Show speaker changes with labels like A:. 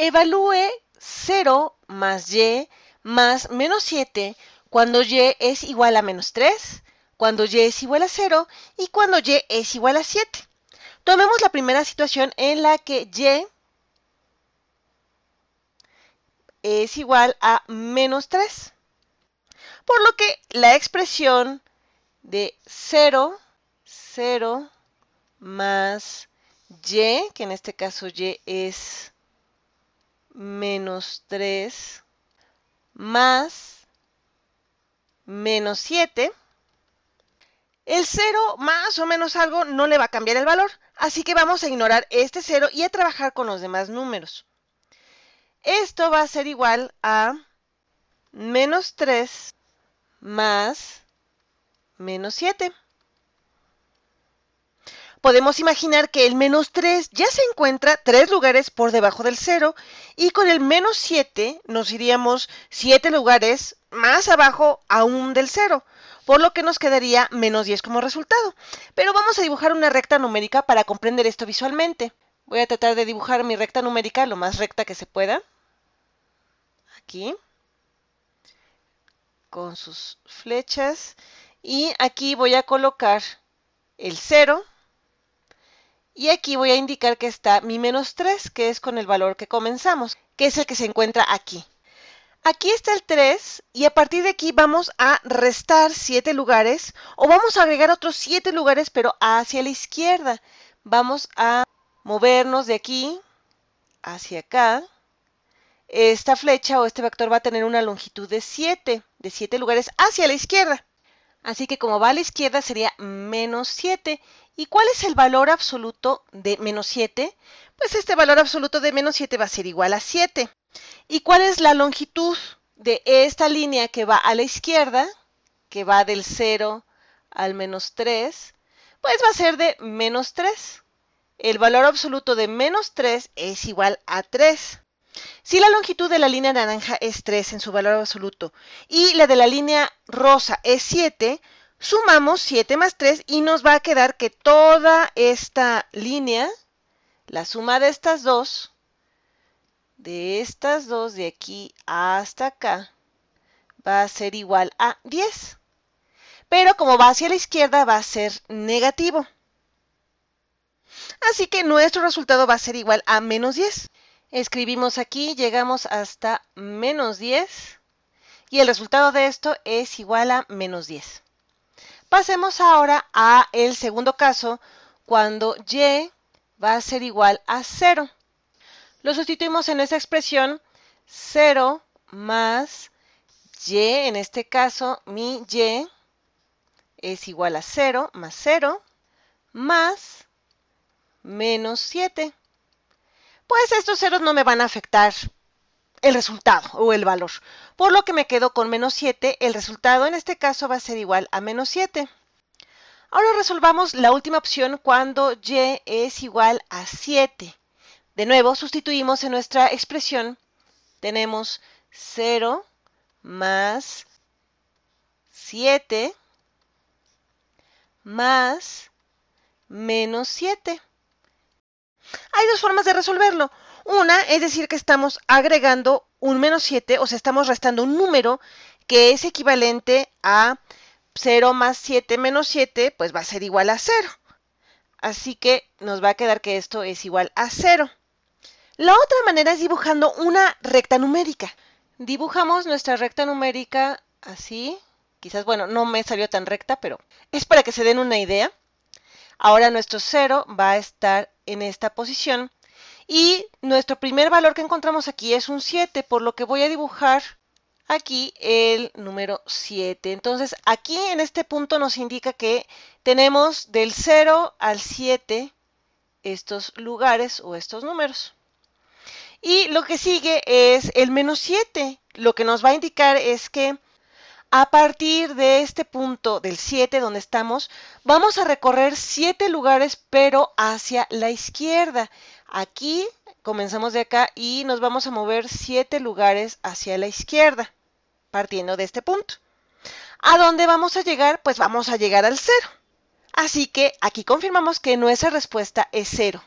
A: evalúe 0 más y más menos 7 cuando y es igual a menos 3, cuando y es igual a 0 y cuando y es igual a 7. Tomemos la primera situación en la que y es igual a menos 3. Por lo que la expresión de 0, 0 más y, que en este caso y es menos 3 más menos 7. El 0 más o menos algo no le va a cambiar el valor, así que vamos a ignorar este 0 y a trabajar con los demás números. Esto va a ser igual a menos 3 más menos 7 podemos imaginar que el menos 3 ya se encuentra 3 lugares por debajo del 0 y con el menos 7 nos iríamos 7 lugares más abajo aún del 0, por lo que nos quedaría menos 10 como resultado. Pero vamos a dibujar una recta numérica para comprender esto visualmente. Voy a tratar de dibujar mi recta numérica lo más recta que se pueda. Aquí. Con sus flechas. Y aquí voy a colocar el 0 y aquí voy a indicar que está mi menos 3, que es con el valor que comenzamos, que es el que se encuentra aquí. Aquí está el 3 y a partir de aquí vamos a restar 7 lugares o vamos a agregar otros 7 lugares pero hacia la izquierda. Vamos a movernos de aquí hacia acá. Esta flecha o este vector va a tener una longitud de 7, de 7 lugares hacia la izquierda. Así que como va a la izquierda sería menos 7. ¿Y cuál es el valor absoluto de menos 7? Pues este valor absoluto de menos 7 va a ser igual a 7. ¿Y cuál es la longitud de esta línea que va a la izquierda, que va del 0 al menos 3? Pues va a ser de menos 3. El valor absoluto de menos 3 es igual a 3. Si la longitud de la línea naranja es 3 en su valor absoluto y la de la línea rosa es 7, sumamos 7 más 3 y nos va a quedar que toda esta línea, la suma de estas dos, de estas dos de aquí hasta acá, va a ser igual a 10. Pero como va hacia la izquierda va a ser negativo. Así que nuestro resultado va a ser igual a menos 10. Escribimos aquí, llegamos hasta menos 10 y el resultado de esto es igual a menos 10. Pasemos ahora a el segundo caso, cuando y va a ser igual a 0. Lo sustituimos en esta expresión 0 más y, en este caso mi y es igual a 0 más 0 más menos 7 pues estos ceros no me van a afectar el resultado o el valor, por lo que me quedo con menos 7, el resultado en este caso va a ser igual a menos 7. Ahora resolvamos la última opción cuando y es igual a 7. De nuevo, sustituimos en nuestra expresión, tenemos 0 más 7 más menos 7. Hay dos formas de resolverlo. Una es decir que estamos agregando un menos 7, o sea, estamos restando un número que es equivalente a 0 más 7 menos 7, pues va a ser igual a 0. Así que nos va a quedar que esto es igual a 0. La otra manera es dibujando una recta numérica. Dibujamos nuestra recta numérica así. Quizás, bueno, no me salió tan recta, pero es para que se den una idea. Ahora nuestro 0 va a estar en esta posición y nuestro primer valor que encontramos aquí es un 7, por lo que voy a dibujar aquí el número 7. Entonces aquí en este punto nos indica que tenemos del 0 al 7 estos lugares o estos números. Y lo que sigue es el menos 7. Lo que nos va a indicar es que a partir de este punto del 7 donde estamos, vamos a recorrer 7 lugares pero hacia la izquierda. Aquí comenzamos de acá y nos vamos a mover 7 lugares hacia la izquierda, partiendo de este punto. ¿A dónde vamos a llegar? Pues vamos a llegar al 0. Así que aquí confirmamos que nuestra respuesta es 0.